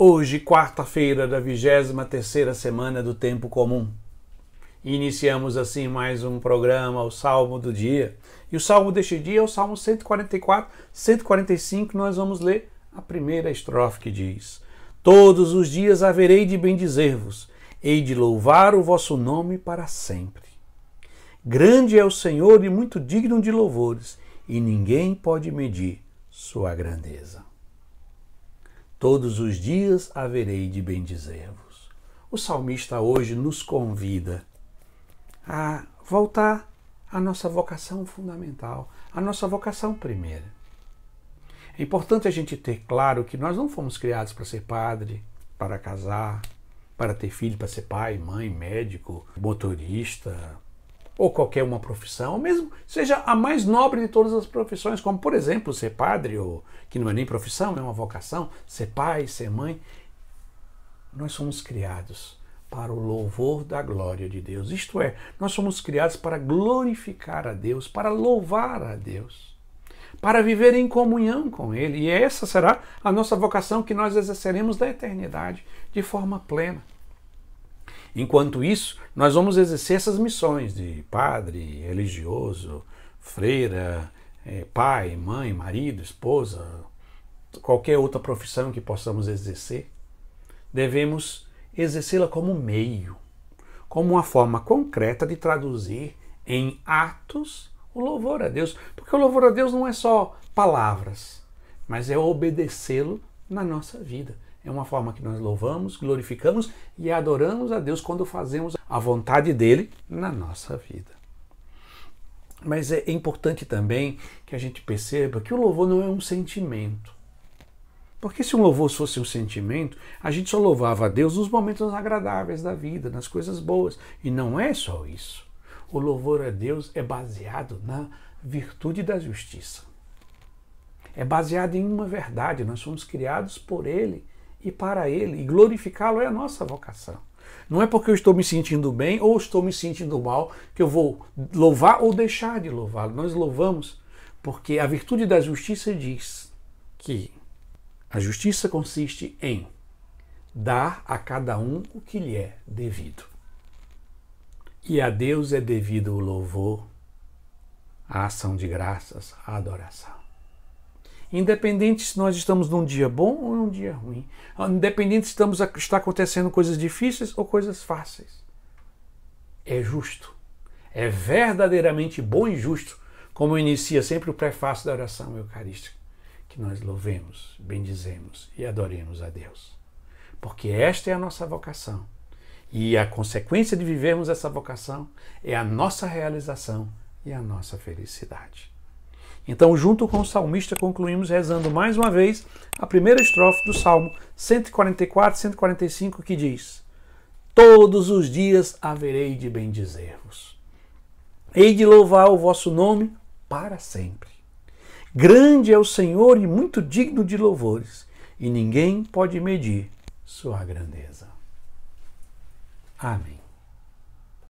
Hoje, quarta-feira da 23 semana do tempo comum. Iniciamos assim mais um programa, o Salmo do dia. E o Salmo deste dia é o Salmo 144, 145, nós vamos ler a primeira estrofe que diz: Todos os dias haverei de bendizer-vos, hei de louvar o vosso nome para sempre. Grande é o Senhor e muito digno de louvores, e ninguém pode medir sua grandeza. Todos os dias haverei de bendizer-vos. O salmista hoje nos convida a voltar à nossa vocação fundamental, à nossa vocação primeira. É importante a gente ter claro que nós não fomos criados para ser padre, para casar, para ter filho, para ser pai, mãe, médico, motorista, ou qualquer uma profissão, ou mesmo seja a mais nobre de todas as profissões, como por exemplo ser padre, ou, que não é nem profissão, é uma vocação, ser pai, ser mãe. Nós somos criados para o louvor da glória de Deus. Isto é, nós somos criados para glorificar a Deus, para louvar a Deus, para viver em comunhão com Ele. E essa será a nossa vocação que nós exerceremos da eternidade de forma plena. Enquanto isso, nós vamos exercer essas missões de padre, religioso, freira, é, pai, mãe, marido, esposa, qualquer outra profissão que possamos exercer, devemos exercê-la como meio, como uma forma concreta de traduzir em atos o louvor a Deus. Porque o louvor a Deus não é só palavras, mas é obedecê-lo na nossa vida. É uma forma que nós louvamos, glorificamos e adoramos a Deus quando fazemos a vontade dele na nossa vida. Mas é importante também que a gente perceba que o louvor não é um sentimento. Porque se um louvor fosse um sentimento, a gente só louvava a Deus nos momentos agradáveis da vida, nas coisas boas. E não é só isso. O louvor a Deus é baseado na virtude da justiça. É baseado em uma verdade, nós somos criados por Ele e para Ele, e glorificá-lo é a nossa vocação. Não é porque eu estou me sentindo bem ou estou me sentindo mal que eu vou louvar ou deixar de louvá-lo. Nós louvamos porque a virtude da justiça diz que a justiça consiste em dar a cada um o que lhe é devido. E a Deus é devido o louvor, a ação de graças, a adoração. Independente se nós estamos num dia bom ou num dia ruim. Ah, independente se estamos, está acontecendo coisas difíceis ou coisas fáceis. É justo. É verdadeiramente bom e justo, como inicia sempre o prefácio da oração eucarística, que nós louvemos, bendizemos e adoremos a Deus. Porque esta é a nossa vocação. E a consequência de vivermos essa vocação é a nossa realização e a nossa felicidade. Então, junto com o salmista, concluímos rezando mais uma vez a primeira estrofe do Salmo 144, 145, que diz: Todos os dias haverei de bendizer-vos. Hei de louvar o vosso nome para sempre. Grande é o Senhor e muito digno de louvores, e ninguém pode medir sua grandeza. Amém.